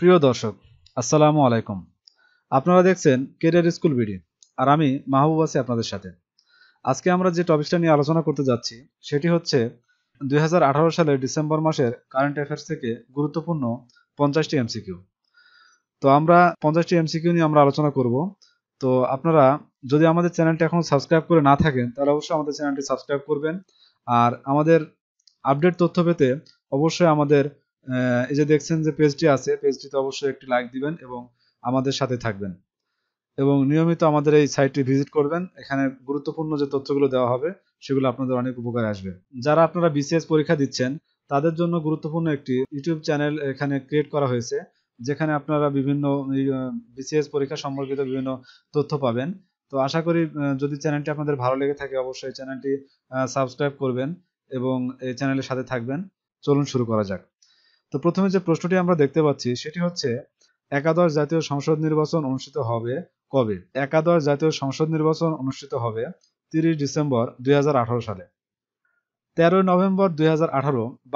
প্রিয় দর্শক আসসালামু আলাইকুম আপনারা দেখছেন কেরিয়ার স্কুল বিডি আর আমি মাহবুব আছি আপনাদের সাথে আজকে আমরা যে টপিকটা নিয়ে আলোচনা করতে যাচ্ছি সেটি হচ্ছে দুই সালের ডিসেম্বর মাসের কারেন্ট অ্যাফেয়ার্স থেকে গুরুত্বপূর্ণ পঞ্চাশটি এমসিকিউ তো আমরা পঞ্চাশটি এমসিকিউ নিয়ে আমরা আলোচনা করব তো আপনারা যদি আমাদের চ্যানেলটি এখন সাবস্ক্রাইব করে না থাকেন তাহলে অবশ্যই আমাদের চ্যানেলটি সাবস্ক্রাইব করবেন আর আমাদের আপডেট তথ্য পেতে অবশ্যই আমাদের এই যে দেখছেন যে পেজটি আছে পেজটিতে অবশ্যই একটি লাইক দিবেন এবং আমাদের সাথে থাকবেন এবং নিয়মিত আমাদের এই সাইটটি ভিজিট করবেন এখানে গুরুত্বপূর্ণ যে তথ্যগুলো দেওয়া হবে সেগুলো আপনাদের অনেক উপকার আসবে যারা আপনারা বিসিএস পরীক্ষা দিচ্ছেন তাদের জন্য গুরুত্বপূর্ণ একটি ইউটিউব চ্যানেল এখানে ক্রিয়েট করা হয়েছে যেখানে আপনারা বিভিন্ন বিসিএস পরীক্ষা সম্পর্কিত বিভিন্ন তথ্য পাবেন তো আশা করি যদি চ্যানেলটি আপনাদের ভালো লেগে থাকে অবশ্যই চ্যানেলটি সাবস্ক্রাইব করবেন এবং এই চ্যানেলের সাথে থাকবেন চলুন শুরু করা যাক তো প্রথমে যে প্রশ্নটি আমরা দেখতে পাচ্ছি সেটি হচ্ছে একাদশ জাতীয় সংসদ নির্বাচন অনুষ্ঠিত হবে কবে একাদশ জাতীয় সংসদ নির্বাচন অনুষ্ঠিত হবে তিরিশ ডিসেম্বর দুই সালে তেরোই নভেম্বর দুই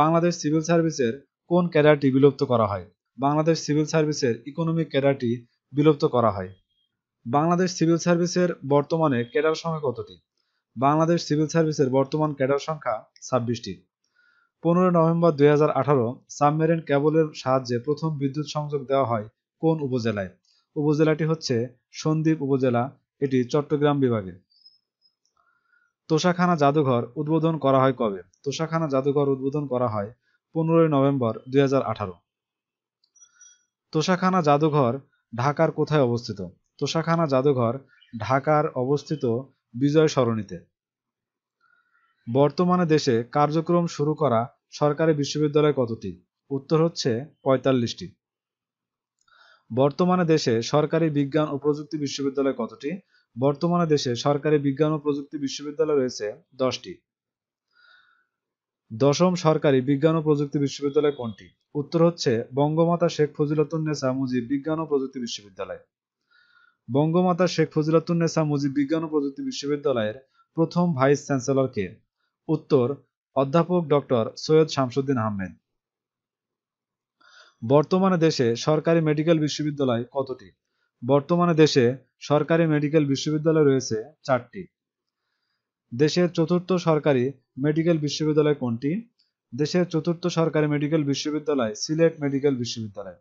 বাংলাদেশ সিভিল সার্ভিসের কোন ক্যাডারটি বিলুপ্ত করা হয় বাংলাদেশ সিভিল সার্ভিসের ইকোনমিক ক্যাডারটি বিলুপ্ত করা হয় বাংলাদেশ সিভিল সার্ভিসের বর্তমানে ক্যাডার সংখ্যা কতটি বাংলাদেশ সিভিল সার্ভিসের বর্তমান ক্যাডার সংখ্যা ছাব্বিশটি পনেরো নভেম্বর দুই সাবমেরিন ক্যাবলের সাহায্যে প্রথম বিদ্যুৎ সংযোগ দেওয়া হয় কোন উপজেলায় উপজেলাটি হচ্ছে সন্দ্বীপ উপজেলা এটি চট্টগ্রাম বিভাগে তোষাখানা জাদুঘর উদ্বোধন করা হয় কবে তোষাখানা জাদুঘর উদ্বোধন করা হয় পনেরোই নভেম্বর দুই তোষাখানা জাদুঘর ঢাকার কোথায় অবস্থিত তোষাখানা জাদুঘর ঢাকার অবস্থিত বিজয় সরণিতে বর্তমানে দেশে কার্যক্রম শুরু করা সরকারি বিশ্ববিদ্যালয় কতটি উত্তর হচ্ছে পঁয়তাল্লিশটি বর্তমানে দেশে সরকারি বিজ্ঞান ও প্রযুক্তি বিশ্ববিদ্যালয় কতটি বর্তমানে দেশে সরকারি বিজ্ঞান ও প্রযুক্তি বিশ্ববিদ্যালয় রয়েছে দশটি দশম সরকারি বিজ্ঞান ও প্রযুক্তি বিশ্ববিদ্যালয় কোনটি উত্তর হচ্ছে বঙ্গমাতা শেখ ফজিলাতুন্নেসা মুজিব বিজ্ঞান ও প্রযুক্তি বিশ্ববিদ্যালয় বঙ্গমাতা শেখ ফজিলাতুন্নেসা মুজিব বিজ্ঞান ও প্রযুক্তি বিশ্ববিদ্যালয়ের প্রথম ভাইস চ্যান্সেলর কে উত্তর অধ্যাপক ডক্টর সৈয়দ শামসুদ্দিন আহমেদ বর্তমানে দেশে সরকারি মেডিকেল বিশ্ববিদ্যালয় কতটি বর্তমানে দেশে সরকারি মেডিকেল বিশ্ববিদ্যালয় রয়েছে চারটি দেশের চতুর্থ সরকারি মেডিকেল বিশ্ববিদ্যালয় কোনটি দেশের চতুর্থ সরকারি মেডিকেল বিশ্ববিদ্যালয় সিলেট মেডিকেল বিশ্ববিদ্যালয়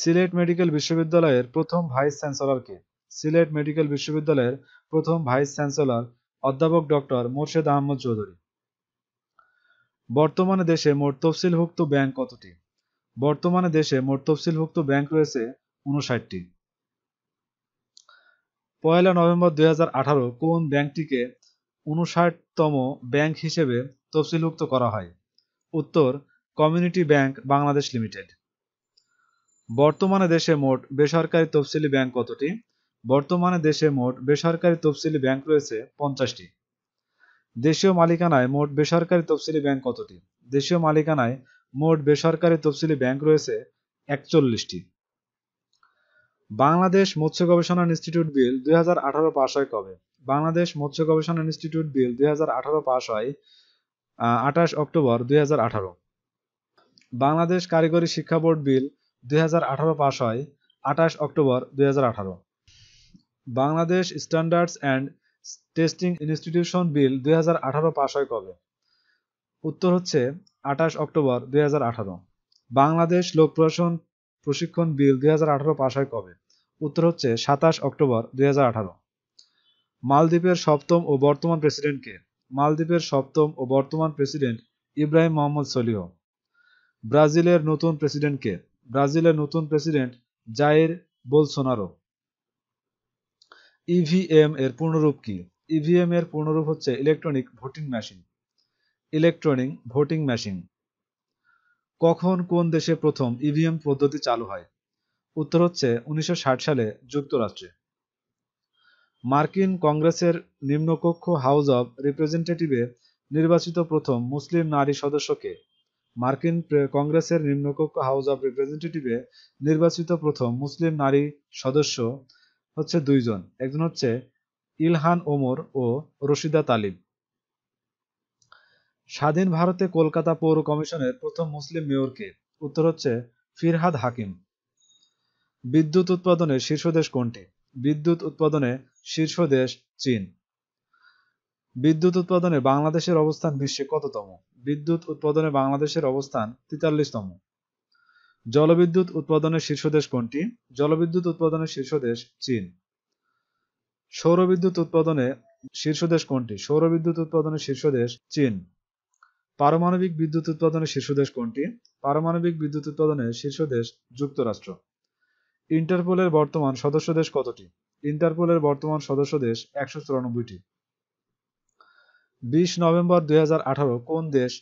সিলেট মেডিকেল বিশ্ববিদ্যালয়ের প্রথম ভাইস চ্যান্সেলর কে সিলেট মেডিকেল বিশ্ববিদ্যালয়ের প্রথম ভাইস চ্যান্সেলর অধ্যাপক ডক্টর মোর্শেদ আহমদ চৌধুরী বর্তমানে দেশে মোট তফসিলভুক্ত ব্যাংক কতটি বর্তমানে দেশে মোট তফসিলভুক্ত ব্যাংক রয়েছে উনষাটটি পয়লা নভেম্বর দুই কোন ব্যাংকটিকে উনষাটতম ব্যাংক হিসেবে তফসিলভুক্ত করা হয় উত্তর কমিউনিটি ব্যাংক বাংলাদেশ লিমিটেড বর্তমানে দেশে মোট বেসরকারি তফসিলি ব্যাংক কতটি বর্তমানে দেশে মোট বেসরকারি তফসিলি ব্যাংক রয়েছে পঞ্চাশটি দেশীয় মালিকানায় মোট বেসরকারি তফসিলি ব্যাংক কতটি দেশীয় মালিকানায় মোট বেসরকারি তফসিলি ব্যাংক রয়েছে একচল্লিশটি বাংলাদেশ মৎস্য গবেষণা ইনস্টিটিউট বিল দুই পাশ হয় কবে বাংলাদেশ মৎস্য গবেষণা ইনস্টিটিউট বিল দুই পাশ হয় আঠাশ অক্টোবর দুই বাংলাদেশ কারিগরি শিক্ষা বোর্ড বিল দুই পাশ হয় আঠাশ অক্টোবর দুই Bangladesh standards and testing institution bill দুই পাশ হয় কবে উত্তর হচ্ছে আঠাশ অক্টোবর দুই বাংলাদেশ লোক প্রশাসন প্রশিক্ষণ বিল দুই পাশ হয় কবে উত্তর হচ্ছে সাতাশ অক্টোবর দুই মালদ্বীপের সপ্তম ও বর্তমান প্রেসিডেন্টকে মালদ্বীপের সপ্তম ও বর্তমান প্রেসিডেন্ট ইব্রাহিম মোহাম্মদ সলিহ ব্রাজিলের নতুন প্রেসিডেন্টকে ব্রাজিলের নতুন president Jair Bolsonaro EVM e এর পূর্ণরূপ কি ইভিএম e এর পূর্ণরূপ হচ্ছে electronic voting machine electronic voting machine কখন কোন দেশে প্রথম ইভিএম e পদ্ধতি চালু হয় উত্তর হচ্ছে উনিশশো সালে যুক্তরাষ্ট্রে মার্কিন কংগ্রেসের নিম্নকক্ষ হাউস অব রিপ্রেজেন্টেটিভে নির্বাচিত প্রথম মুসলিম নারী সদস্যকে মার্কিন কংগ্রেসের নিম্নকক্ষ হাউস অব রিপ্রেজেন্টেটিভে নির্বাচিত প্রথম মুসলিম নারী সদস্য হচ্ছে দুইজন একজন হচ্ছে ইলহান ওমর ও রশিদা তালিম স্বাধীন ভারতে কলকাতা পৌর কমিশনের প্রথম মুসলিম মেয়রকে উত্তর হচ্ছে ফিরহাদ হাকিম বিদ্যুৎ উৎপাদনে শীর্ষ দেশ কোনটি বিদ্যুৎ উৎপাদনে শীর্ষ দেশ চীন বিদ্যুৎ উৎপাদনে বাংলাদেশের অবস্থান বিশ্বে কততম বিদ্যুৎ উৎপাদনে বাংলাদেশের অবস্থান তেতাল্লিশতম জলবিদ্যুৎ উৎপাদনের শীর্ষ দেশ কোনটি জলবিদ্যুৎ উৎপাদনের শীর্ষ দেশ চীন সৌরবিদ্যুৎ উৎপাদনে শীর্ষ দেশ কোনটি সৌরবিদ্যুৎ উৎপাদনের শীর্ষ দেশ চীন পারমাণবিক বিদ্যুৎ উৎপাদনের শীর্ষ দেশ কোনটি পারমাণবিক বিদ্যুৎ উৎপাদনে শীর্ষ দেশ যুক্তরাষ্ট্র ইন্টারপোলের বর্তমান সদস্য দেশ কতটি ইন্টারপোলের বর্তমান সদস্য দেশ একশো চুরানব্বইটি বিশ নভেম্বর দুই কোন দেশ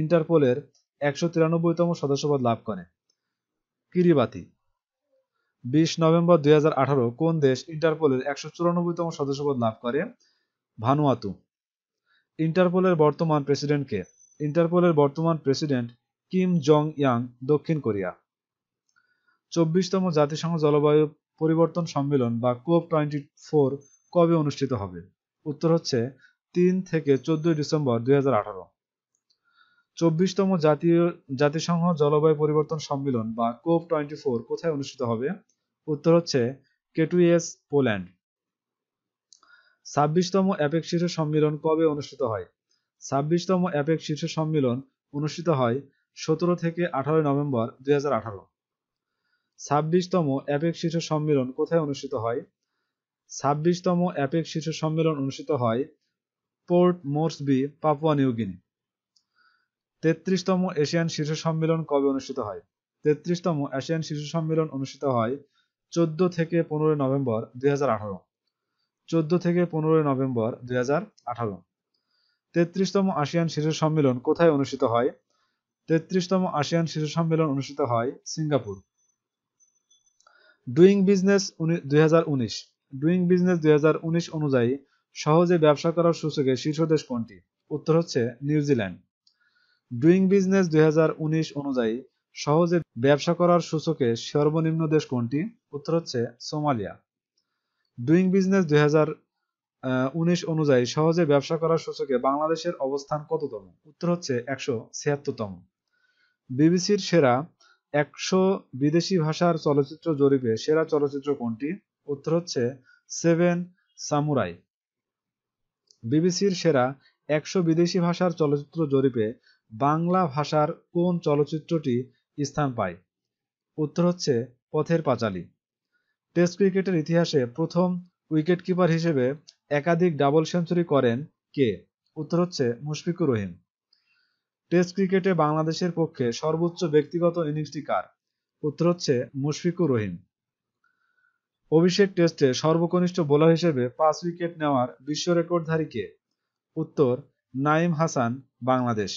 ইন্টারপোলের একশো তিরানব্বইতম সদস্যপদ লাভ করে কিরিবাতি বিশ নভেম্বর দুই কোন দেশ ইন্টারপোলের একশো চুরানব্বইতম সদস্যপদ লাভ করে ভানুয়াতু ইন্টারপোলের বর্তমান প্রেসিডেন্ট কে ইন্টারপোলের বর্তমান প্রেসিডেন্ট কিম জং ইয়াং দক্ষিণ কোরিয়া চব্বিশতম জাতিসংঘ জলবায়ু পরিবর্তন সম্মেলন বা কোপ টোয়েন্টি ফোর কবে অনুষ্ঠিত হবে উত্তর হচ্ছে তিন থেকে চোদ্দই ডিসেম্বর দুই চব্বিশতম জাতীয় জাতিসংঘ জলবায়ু পরিবর্তন সম্মেলন বা কোপ টোয়েন্টি ফোর কোথায় অনুষ্ঠিত হবে উত্তর হচ্ছে কেটুইএস পোল্যান্ড ছাব্বিশতম অ্যাপেক শীর্ষ সম্মেলন কবে অনুষ্ঠিত হয় ছাব্বিশতম অ্যাপেক শীর্ষ সম্মেলন অনুষ্ঠিত হয় সতেরো থেকে আঠারো নভেম্বর দুই হাজার আঠারো ছাব্বিশতম অ্যাপেক শীর্ষ সম্মেলন কোথায় অনুষ্ঠিত হয় ছাব্বিশতম অ্যাপেক শীর্ষ সম্মেলন অনুষ্ঠিত হয় পোর্ট মোর্সবি পাপুয়া নিউগিনি তেত্রিশতম এশিয়ান শীর্ষ সম্মেলন কবে অনুষ্ঠিত হয় তেত্রিশতম এশিয়ান শীর্ষ সম্মেলন অনুষ্ঠিত হয় চোদ্দ থেকে পনেরোই নভেম্বর দুই হাজার আঠারো চোদ্দ থেকে পনেরোই নভেম্বর দুই হাজার আঠারো তেত্রিশতম আসিয়ান শীর্ষ সম্মেলন কোথায় অনুষ্ঠিত হয় তেত্রিশতম আসিয়ান শীর্ষ সম্মেলন অনুষ্ঠিত হয় সিঙ্গাপুর ডুইং বিজনেস দুই ডুইং বিজনেস দুই অনুযায়ী সহজে ব্যবসা করার সুযোগে শীর্ষ দেশ কোনটি উত্তর হচ্ছে নিউজিল্যান্ড ডুইং বিজনেস দুই অনুযায়ী সহজে ব্যবসা করার সূচকে সর্বনিম্ন দেশ কোনটি উত্তর হচ্ছে সোমালিয়া ডুইং বিজনেস দুই উনিশ অনুযায়ী সহজে ব্যবসা করার সূচকে বাংলাদেশের অবস্থান কততম উত্তর হচ্ছে একশো ছিয়াত্তরতম বিবিসির সেরা একশো বিদেশি ভাষার চলচ্চিত্র জরিপে সেরা চলচ্চিত্র কোনটি উত্তর হচ্ছে সেভেন সামুরাই বিবিসির সেরা একশো বিদেশি ভাষার চলচ্চিত্র জরিপে বাংলা ভাষার কোন চলচ্চিত্রটি স্থান পায় উত্তর হচ্ছে পথের পাঁচালী টেস্ট ক্রিকেটের ইতিহাসে প্রথম উইকেটকিপার হিসেবে একাধিক ডাবল সেঞ্চুরি করেন কে উত্তর হচ্ছে মুশফিকুর রহিম টেস্ট ক্রিকেটে বাংলাদেশের পক্ষে সর্বোচ্চ ব্যক্তিগত ইনিংসটি কার উত্তর হচ্ছে মুশফিকুর রহিম অভিষেক টেস্টে সর্বকনিষ্ঠ বোলার হিসেবে পাঁচ উইকেট নেওয়ার বিশ্ব রেকর্ডধারী কে উত্তর নাইম হাসান বাংলাদেশ